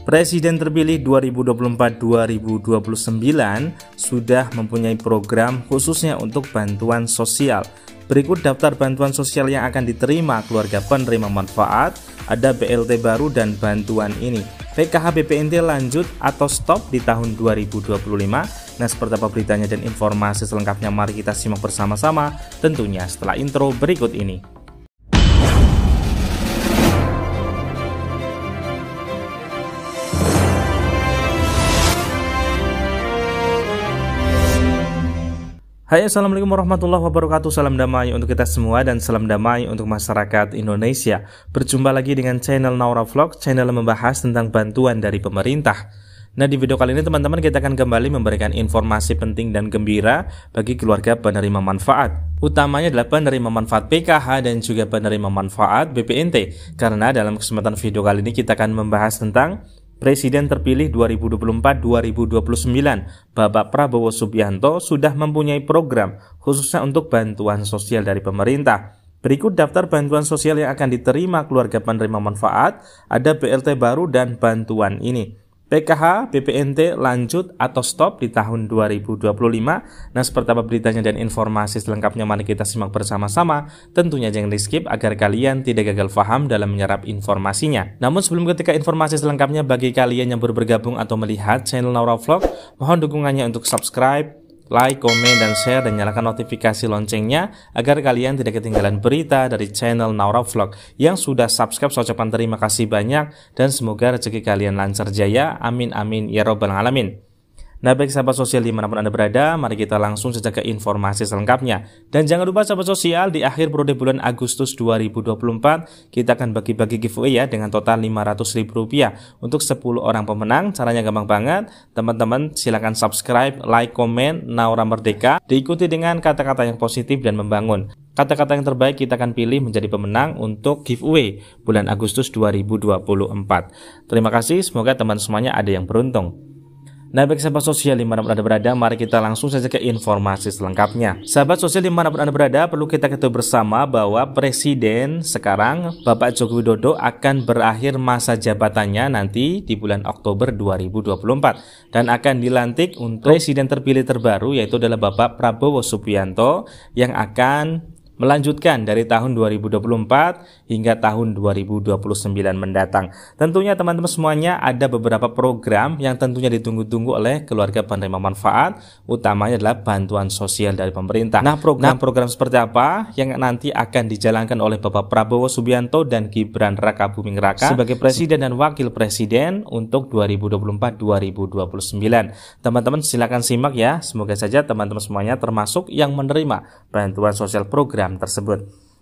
Presiden terpilih 2024-2029 sudah mempunyai program khususnya untuk bantuan sosial. Berikut daftar bantuan sosial yang akan diterima keluarga penerima manfaat, ada BLT baru dan bantuan ini. PKH BPNT lanjut atau stop di tahun 2025? Nah, seperti apa beritanya dan informasi selengkapnya mari kita simak bersama-sama tentunya setelah intro berikut ini. Hai assalamualaikum warahmatullahi wabarakatuh Salam damai untuk kita semua dan salam damai untuk masyarakat Indonesia Berjumpa lagi dengan channel Naura Vlog Channel yang membahas tentang bantuan dari pemerintah Nah di video kali ini teman-teman kita akan kembali memberikan informasi penting dan gembira bagi keluarga penerima manfaat Utamanya adalah penerima manfaat PKH dan juga penerima manfaat BPNT Karena dalam kesempatan video kali ini kita akan membahas tentang Presiden terpilih 2024-2029, Bapak Prabowo Subianto sudah mempunyai program khususnya untuk bantuan sosial dari pemerintah. Berikut daftar bantuan sosial yang akan diterima keluarga penerima manfaat, ada BLT baru dan bantuan ini. PKH BPNT lanjut atau stop di tahun 2025. Nah, seperti apa beritanya dan informasi selengkapnya mari kita simak bersama-sama. Tentunya jangan di skip agar kalian tidak gagal paham dalam menyerap informasinya. Namun sebelum ketika informasi selengkapnya bagi kalian yang baru bergabung atau melihat channel Naura Vlog, mohon dukungannya untuk subscribe, like, komen, dan share, dan nyalakan notifikasi loncengnya agar kalian tidak ketinggalan berita dari channel Naura Vlog yang sudah subscribe. Saya ucapkan terima kasih banyak dan semoga rezeki kalian lancar jaya. Amin amin ya robbal alamin. Nah baik sahabat sosial dimanapun Anda berada, mari kita langsung saja ke informasi selengkapnya. Dan jangan lupa sahabat sosial, di akhir periode bulan Agustus 2024, kita akan bagi-bagi giveaway ya dengan total 500 ribu rupiah untuk 10 orang pemenang. Caranya gampang banget, teman-teman silahkan subscribe, like, komen, Naura Merdeka, diikuti dengan kata-kata yang positif dan membangun. Kata-kata yang terbaik kita akan pilih menjadi pemenang untuk giveaway bulan Agustus 2024. Terima kasih, semoga teman semuanya ada yang beruntung. Nah baik sahabat sosial dimanapun Anda berada, mari kita langsung saja ke informasi selengkapnya. Sahabat sosial dimanapun Anda berada, perlu kita ketahui bersama bahwa Presiden sekarang Bapak Joko Widodo akan berakhir masa jabatannya nanti di bulan Oktober 2024 dan akan dilantik untuk Presiden terpilih terbaru yaitu adalah Bapak Prabowo Subianto yang akan melanjutkan dari tahun 2024 hingga tahun 2029 mendatang. Tentunya teman-teman semuanya ada beberapa program yang tentunya ditunggu-tunggu oleh keluarga penerima manfaat, utamanya adalah bantuan sosial dari pemerintah. Nah, program-program nah, seperti apa yang nanti akan dijalankan oleh Bapak Prabowo Subianto dan Gibran Raka Buming Raka sebagai presiden dan wakil presiden untuk 2024-2029. Teman-teman silakan simak ya. Semoga saja teman-teman semuanya termasuk yang menerima bantuan sosial program program tersebut.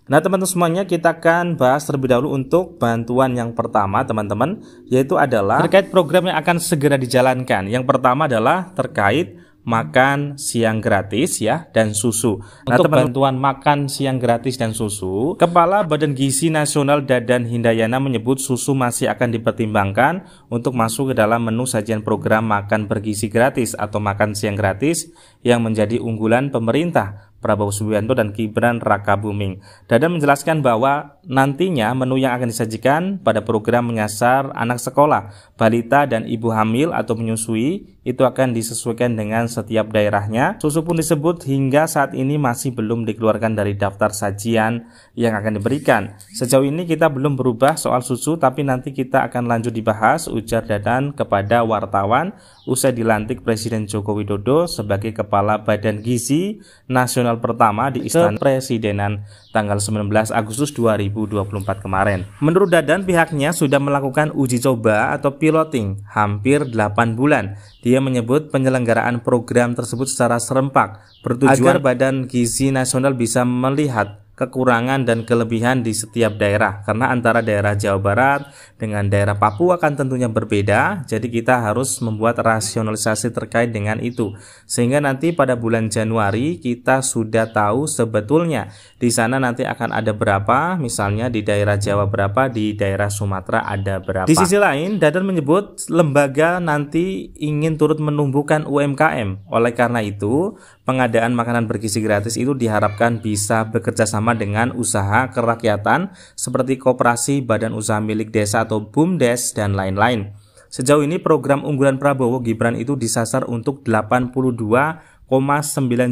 Nah, teman-teman semuanya kita akan bahas terlebih dahulu untuk bantuan yang pertama, teman-teman, yaitu adalah terkait program yang akan segera dijalankan. Yang pertama adalah terkait makan siang gratis ya dan susu. Nah, Untuk teman bantuan makan siang gratis dan susu, Kepala Badan Gizi Nasional Dadan Hindayana menyebut susu masih akan dipertimbangkan untuk masuk ke dalam menu sajian program makan bergizi gratis atau makan siang gratis yang menjadi unggulan pemerintah Prabowo Subianto dan Gibran Raka Buming. Dadan menjelaskan bahwa nantinya menu yang akan disajikan pada program menyasar anak sekolah, balita dan ibu hamil atau menyusui itu akan disesuaikan dengan setiap daerahnya. Susu pun disebut hingga saat ini masih belum dikeluarkan dari daftar sajian yang akan diberikan. Sejauh ini kita belum berubah soal susu tapi nanti kita akan lanjut dibahas ujar Dadan kepada wartawan usai dilantik Presiden Joko Widodo sebagai Kepala Badan Gizi Nasional pertama di Istana Presidenan tanggal 19 Agustus 2024 kemarin. Menurut Dadan, pihaknya sudah melakukan uji coba atau piloting hampir 8 bulan. Dia menyebut penyelenggaraan program tersebut secara serempak bertujuan agar Badan Gizi Nasional bisa melihat kekurangan dan kelebihan di setiap daerah karena antara daerah Jawa Barat dengan daerah Papua akan tentunya berbeda jadi kita harus membuat rasionalisasi terkait dengan itu sehingga nanti pada bulan Januari kita sudah tahu sebetulnya di sana nanti akan ada berapa misalnya di daerah Jawa berapa di daerah Sumatera ada berapa di sisi lain Dadan menyebut lembaga nanti ingin turut menumbuhkan UMKM oleh karena itu pengadaan makanan bergizi gratis itu diharapkan bisa bekerja sama bekerjasama dengan usaha kerakyatan seperti Koperasi Badan Usaha Milik Desa atau BUMDes dan lain-lain. Sejauh ini program unggulan Prabowo Gibran itu disasar untuk 82,9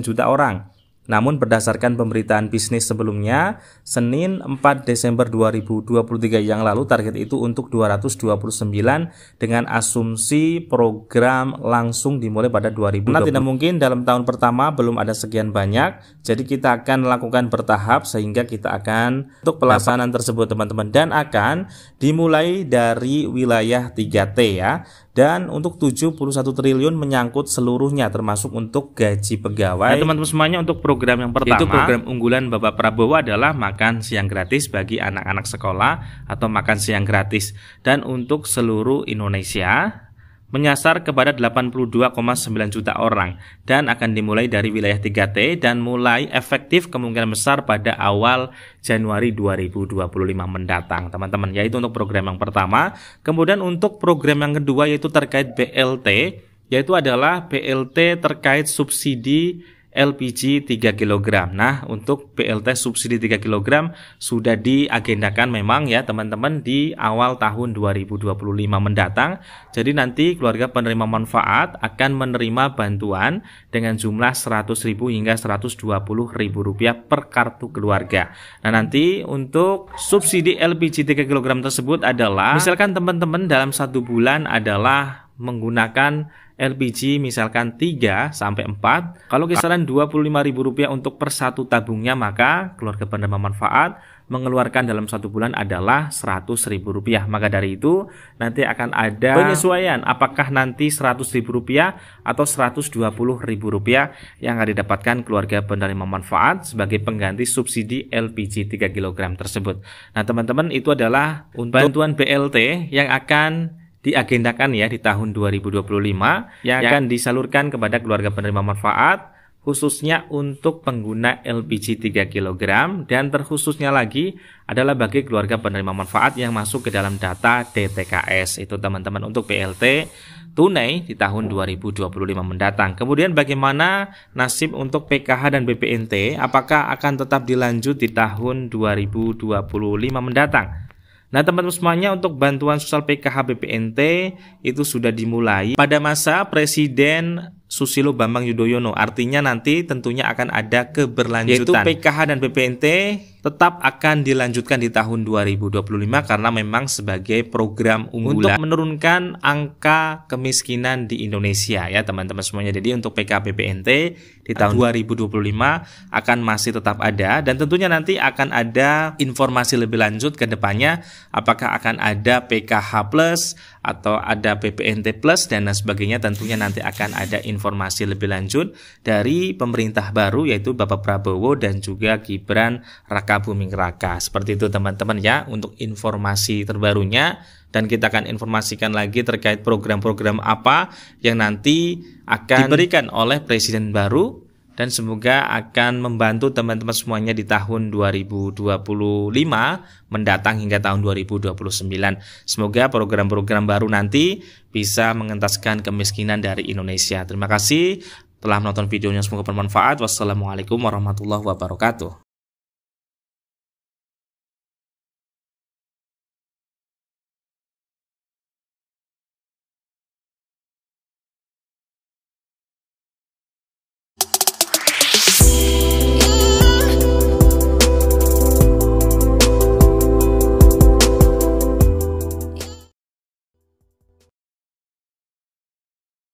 juta orang. Namun berdasarkan pemberitaan bisnis sebelumnya, Senin 4 Desember 2023 yang lalu target itu untuk 229 dengan asumsi program langsung dimulai pada 2020. Nah, tidak mungkin dalam tahun pertama belum ada sekian banyak, jadi kita akan lakukan bertahap sehingga kita akan untuk pelaksanaan tersebut teman-teman dan akan dimulai dari wilayah 3T ya dan untuk 71 triliun menyangkut seluruhnya termasuk untuk gaji pegawai. Nah, teman-teman semuanya untuk program yang pertama itu program unggulan Bapak Prabowo adalah makan siang gratis bagi anak-anak sekolah atau makan siang gratis dan untuk seluruh Indonesia menyasar kepada 82,9 juta orang dan akan dimulai dari wilayah 3T dan mulai efektif kemungkinan besar pada awal Januari 2025 mendatang teman-teman yaitu untuk program yang pertama kemudian untuk program yang kedua yaitu terkait BLT yaitu adalah BLT terkait subsidi LPG 3 kg. Nah, untuk PLT subsidi 3 kg sudah diagendakan memang ya teman-teman di awal tahun 2025 mendatang. Jadi nanti keluarga penerima manfaat akan menerima bantuan dengan jumlah 100.000 hingga 120.000 rupiah per kartu keluarga. Nah, nanti untuk subsidi LPG 3 kg tersebut adalah misalkan teman-teman dalam satu bulan adalah menggunakan LPG misalkan 3 sampai 4. Kalau kisaran Rp25.000 untuk per satu tabungnya maka keluarga penerima manfaat mengeluarkan dalam satu bulan adalah Rp100.000. Maka dari itu nanti akan ada penyesuaian apakah nanti Rp100.000 atau Rp120.000 yang akan didapatkan keluarga penerima manfaat sebagai pengganti subsidi LPG 3 kg tersebut. Nah, teman-teman itu adalah bantuan BLT yang akan diagendakan ya di tahun 2025 ya. yang ya. akan disalurkan kepada keluarga penerima manfaat khususnya untuk pengguna LPG 3 kg dan terkhususnya lagi adalah bagi keluarga penerima manfaat yang masuk ke dalam data DTKS itu teman-teman untuk PLT tunai di tahun 2025 mendatang. Kemudian bagaimana nasib untuk PKH dan BPNT apakah akan tetap dilanjut di tahun 2025 mendatang? Nah teman-teman semuanya untuk bantuan sosial PKH BPNT itu sudah dimulai pada masa Presiden Susilo Bambang Yudhoyono. Artinya nanti tentunya akan ada keberlanjutan. Yaitu PKH dan PPNT tetap akan dilanjutkan di tahun 2025 karena memang sebagai program unggulan untuk menurunkan angka kemiskinan di Indonesia ya teman-teman semuanya. Jadi untuk PKH PPNT di tahun 2025 akan masih tetap ada dan tentunya nanti akan ada informasi lebih lanjut ke depannya apakah akan ada PKH plus atau ada PPNT plus dan sebagainya tentunya nanti akan ada informasi informasi lebih lanjut dari pemerintah baru yaitu Bapak Prabowo dan juga Gibran Raka Buming Raka. Seperti itu teman-teman ya untuk informasi terbarunya dan kita akan informasikan lagi terkait program-program apa yang nanti akan diberikan oleh presiden baru dan semoga akan membantu teman-teman semuanya di tahun 2025 mendatang hingga tahun 2029. Semoga program-program baru nanti bisa mengentaskan kemiskinan dari Indonesia. Terima kasih telah menonton videonya, semoga bermanfaat. Wassalamualaikum warahmatullahi wabarakatuh.